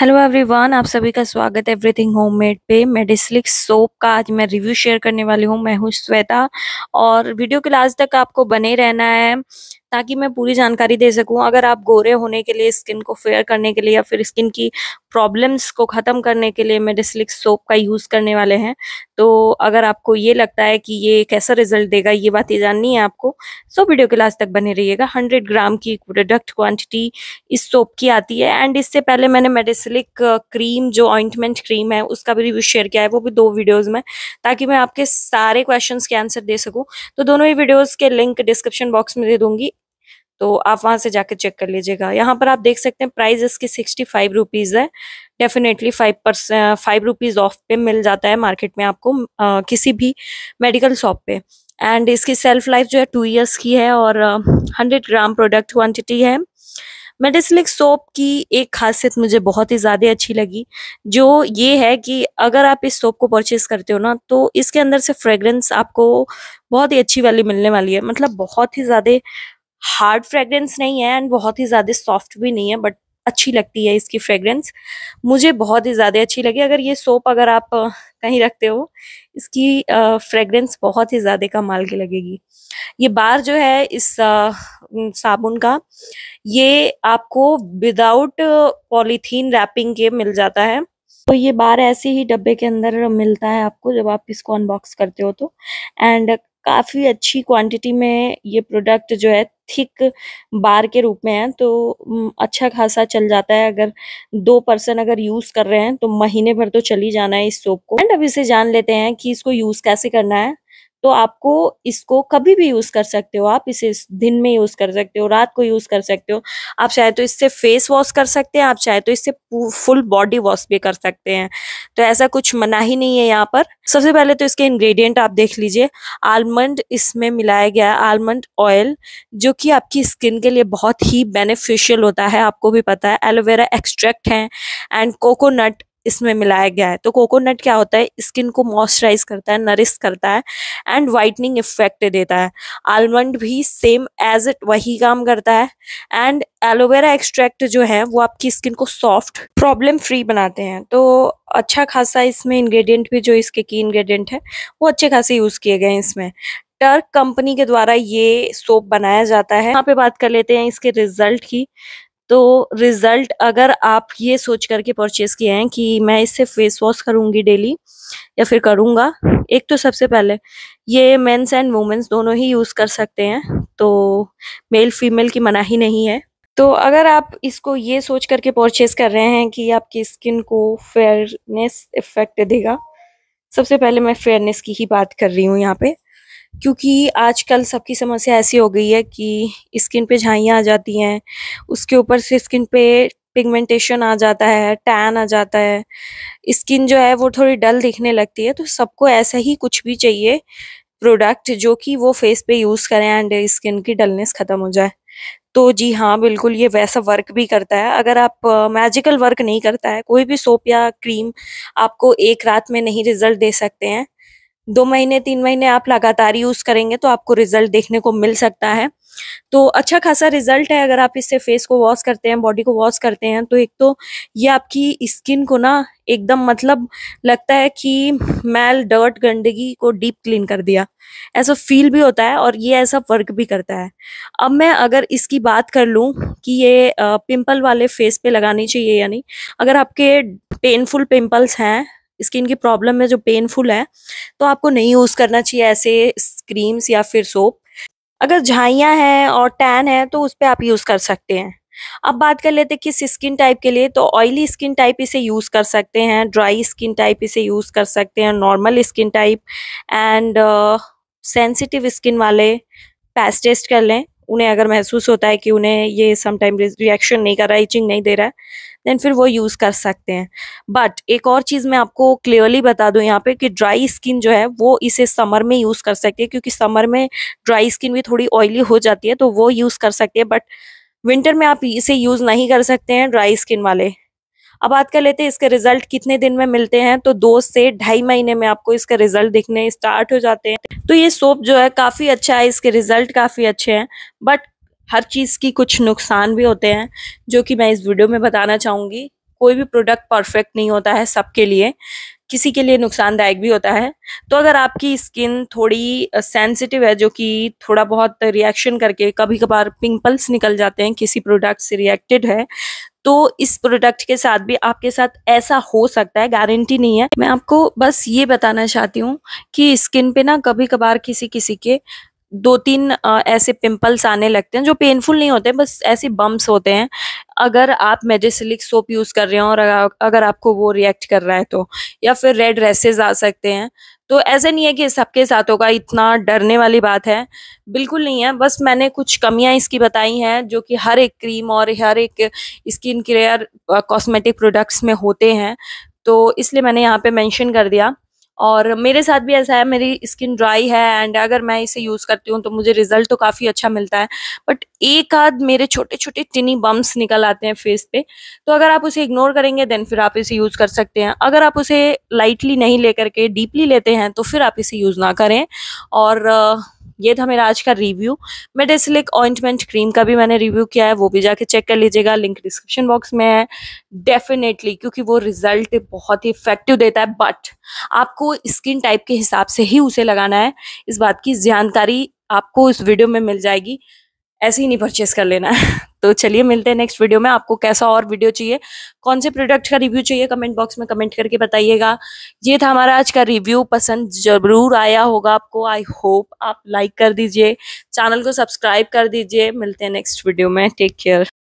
hello everyone आप सभी का स्वागत है एवरीथिंग होममेड पे मेडिसलिक सोप का आज मैं रिव्यू शेयर करने वाली हूँ मैं हूँ श्वेता और वीडियो के लास्ट तक आपको बने रहना है ताकि मैं पूरी जानकारी दे सकूं अगर आप गोरे होने के लिए स्किन को फेयर करने के लिए या फिर स्किन की प्रॉब्लम्स को ख़त्म करने के लिए मेडिसलिक सोप का यूज़ करने वाले हैं तो अगर आपको ये लगता है कि ये कैसा रिजल्ट देगा ये बात ये जाननी है आपको सो तो वीडियो के लास्ट तक बने रहिएगा हंड्रेड ग्राम की प्रोडक्ट क्वान्टिटी इस सोप की आती है एंड इससे पहले मैंने मेडिसलिक क्रीम जो ऑइंटमेंट क्रीम है उसका भी रिव्यू शेयर किया है वो भी दो वीडियोज़ में ताकि मैं आपके सारे क्वेश्चन के आंसर दे सकूँ तो दोनों ही वीडियोज़ के लिंक डिस्क्रिप्शन बॉक्स में दे दूँगी तो आप वहां से जाके चेक कर लीजिएगा यहाँ पर आप देख सकते हैं प्राइस इसकी सिक्सटी फाइव रुपीज़ है definitely five percent five rupees off पे मिल जाता है मार्केट में आपको आ, किसी भी मेडिकल शॉप पे एंड इसकी सेल्फ लाइफ जो है टू इयर्स की है और हंड्रेड ग्राम प्रोडक्ट क्वान्टिटी है मेडिसिलिक सोप की एक खासियत मुझे बहुत ही ज़्यादा अच्छी लगी जो ये है कि अगर आप इस सोप को परचेज करते हो ना तो इसके अंदर से फ्रेगरेंस आपको बहुत ही अच्छी वाली मिलने वाली है मतलब बहुत ही ज़्यादा हार्ड फ्रेगरेंस नहीं है एंड बहुत ही ज़्यादा सॉफ्ट भी नहीं है बट अच्छी लगती है इसकी फ्रेगरेंस मुझे बहुत ही ज़्यादा अच्छी लगी अगर ये सोप अगर आप कहीं रखते हो इसकी फ्रेगरेंस बहुत ही ज़्यादा कमाल की लगेगी ये बार जो है इस साबुन का ये आपको विदाउट पॉलीथीन रैपिंग के मिल जाता है तो ये बार ऐसे ही डब्बे के अंदर मिलता है आपको जब आप इसको अनबॉक्स करते हो तो एंड काफी अच्छी क्वांटिटी में ये प्रोडक्ट जो है थिक बार के रूप में है तो अच्छा खासा चल जाता है अगर दो पर्सन अगर यूज कर रहे हैं तो महीने भर तो चल ही जाना है इस सोप को एंड अब इसे जान लेते हैं कि इसको यूज कैसे करना है तो आपको इसको कभी भी यूज़ कर सकते हो आप इसे दिन में यूज़ कर सकते हो रात को यूज़ कर सकते हो आप चाहे तो इससे फेस वॉश कर सकते हैं आप चाहे तो इससे फुल बॉडी वॉश भी कर सकते हैं तो ऐसा कुछ मना ही नहीं है यहाँ पर सबसे पहले तो इसके इंग्रेडिएंट आप देख लीजिए आलमंड इसमें मिलाया गया है आलमंड ऑयल जो कि आपकी स्किन के लिए बहुत ही बेनिफिशियल होता है आपको भी पता है एलोवेरा एक्सट्रैक्ट है एंड कोकोनट इसमें मिलाया गया है तो कोकोनट क्या होता है स्किन को मॉइस्चराइज करता है नरिश करता है एंड वाइटनिंग इफेक्ट देता है आलमंड भी सेम एज इट वही काम करता है एंड एलोवेरा एक्सट्रैक्ट जो है वो आपकी स्किन को सॉफ्ट प्रॉब्लम फ्री बनाते हैं तो अच्छा खासा इसमें इंग्रेडिएंट भी जो इसके की इंग्रेडिएंट है वो अच्छे खासे यूज़ किए गए हैं इसमें टर्क कंपनी के द्वारा ये सोप बनाया जाता है यहाँ पे बात कर लेते हैं इसके रिजल्ट की तो रिज़ल्ट अगर आप ये सोच करके परचेस किए हैं कि मैं इससे फेस वॉश करूँगी डेली या फिर करूँगा एक तो सबसे पहले ये मेंस एंड वुमेंस दोनों ही यूज़ कर सकते हैं तो मेल फीमेल की मनाही नहीं है तो अगर आप इसको ये सोच करके परचेस कर रहे हैं कि आपकी स्किन को फेयरनेस इफेक्ट देगा सबसे पहले मैं फेयरनेस की ही बात कर रही हूँ यहाँ पे क्योंकि आजकल सबकी समस्या ऐसी हो गई है कि स्किन पे झाइयाँ आ जाती हैं उसके ऊपर से स्किन पे पिगमेंटेशन आ जाता है टैन आ जाता है स्किन जो है वो थोड़ी डल दिखने लगती है तो सबको ऐसा ही कुछ भी चाहिए प्रोडक्ट जो कि वो फेस पे यूज़ करें एंड स्किन की डलनेस ख़त्म हो जाए तो जी हाँ बिल्कुल ये वैसा वर्क भी करता है अगर आप मैजिकल वर्क नहीं करता है कोई भी सोप या क्रीम आपको एक रात में नहीं रिजल्ट दे सकते हैं दो महीने तीन महीने आप लगातार यूज़ करेंगे तो आपको रिजल्ट देखने को मिल सकता है तो अच्छा खासा रिजल्ट है अगर आप इससे फेस को वॉश करते हैं बॉडी को वॉश करते हैं तो एक तो ये आपकी स्किन को ना एकदम मतलब लगता है कि मैल डर्ट गंदगी को डीप क्लीन कर दिया ऐसा फील भी होता है और ये ऐसा वर्क भी करता है अब मैं अगर इसकी बात कर लूँ कि ये पिंपल वाले फेस पे लगानी चाहिए यानी अगर आपके पेनफुल पिंपल्स हैं स्किन की प्रॉब्लम है जो पेनफुल है तो आपको नहीं यूज़ करना चाहिए ऐसे क्रीम्स या फिर सोप अगर झाइयाँ हैं और टैन है तो उस पर आप यूज़ कर सकते हैं अब बात कर लेते किस स्किन टाइप के लिए तो ऑयली स्किन टाइप इसे यूज़ कर सकते हैं ड्राई स्किन टाइप इसे यूज़ कर सकते हैं normal skin type and sensitive skin वाले पैस टेस्ट कर लें उन्हें अगर महसूस होता है कि उन्हें ये समटाइम रिएक्शन नहीं कर रहा है इचिंग नहीं दे रहा है देन फिर वो यूज़ कर सकते हैं बट एक और चीज़ मैं आपको क्लियरली बता दूं यहाँ पे कि ड्राई स्किन जो है वो इसे समर में यूज़ कर सकती है क्योंकि समर में ड्राई स्किन भी थोड़ी ऑयली हो जाती है तो वो यूज़ कर सकती है बट विंटर में आप इसे यूज़ नहीं कर सकते हैं ड्राई स्किन वाले अब बात कर लेते हैं इसके रिजल्ट कितने दिन में मिलते हैं तो दो से ढाई महीने में आपको इसका रिजल्ट दिखने स्टार्ट हो जाते हैं तो ये सोप जो है काफ़ी अच्छा है इसके रिज़ल्ट काफ़ी अच्छे हैं बट हर चीज़ की कुछ नुकसान भी होते हैं जो कि मैं इस वीडियो में बताना चाहूँगी कोई भी प्रोडक्ट परफेक्ट नहीं होता है सबके लिए किसी के लिए नुकसानदायक भी होता है तो अगर आपकी स्किन थोड़ी सेंसिटिव है जो कि थोड़ा बहुत रिएक्शन करके कभी कभार पिंपल्स निकल जाते हैं किसी प्रोडक्ट से रिएक्टेड है तो इस प्रोडक्ट के साथ भी आपके साथ ऐसा हो सकता है गारंटी नहीं है मैं आपको बस ये बताना चाहती हूँ कि स्किन पे ना कभी कभार किसी किसी के दो तीन ऐसे पिंपल्स आने लगते हैं जो पेनफुल नहीं होते बस ऐसे बम्स होते हैं अगर आप मेजेसिलिक सोप यूज़ कर रहे हो और अगर आपको वो रिएक्ट कर रहा है तो या फिर रेड रेसेस आ सकते हैं तो ऐसा नहीं है कि सबके साथ होगा इतना डरने वाली बात है बिल्कुल नहीं है बस मैंने कुछ कमियां इसकी बताई हैं जो कि हर एक क्रीम और हर एक स्किन केयर कॉस्मेटिक प्रोडक्ट्स में होते हैं तो इसलिए मैंने यहाँ पे मेंशन कर दिया और मेरे साथ भी ऐसा है मेरी स्किन ड्राई है एंड अगर मैं इसे यूज़ करती हूँ तो मुझे रिजल्ट तो काफ़ी अच्छा मिलता है बट एक आध मेरे छोटे छोटे टिनी बम्स निकल आते हैं फेस पे तो अगर आप उसे इग्नोर करेंगे देन फिर आप इसे यूज़ कर सकते हैं अगर आप उसे लाइटली नहीं ले करके डीपली लेते हैं तो फिर आप इसे यूज़ ना करें और ये था मेरा आज का रिव्यू मेडिसिलिक ऑइंटमेंट क्रीम का भी मैंने रिव्यू किया है वो भी जाके चेक कर लीजिएगा लिंक डिस्क्रिप्शन बॉक्स में है डेफिनेटली क्योंकि वो रिजल्ट बहुत ही इफेक्टिव देता है बट आपको स्किन टाइप के हिसाब से ही उसे लगाना है इस बात की जानकारी आपको इस वीडियो में मिल जाएगी ऐसे ही नहीं परचेस कर लेना है तो चलिए मिलते हैं नेक्स्ट वीडियो में आपको कैसा और वीडियो चाहिए कौन से प्रोडक्ट का रिव्यू चाहिए कमेंट बॉक्स में कमेंट करके बताइएगा ये था हमारा आज का रिव्यू पसंद जरूर आया होगा आपको आई होप आप लाइक कर दीजिए चैनल को सब्सक्राइब कर दीजिए मिलते हैं नेक्स्ट वीडियो में टेक केयर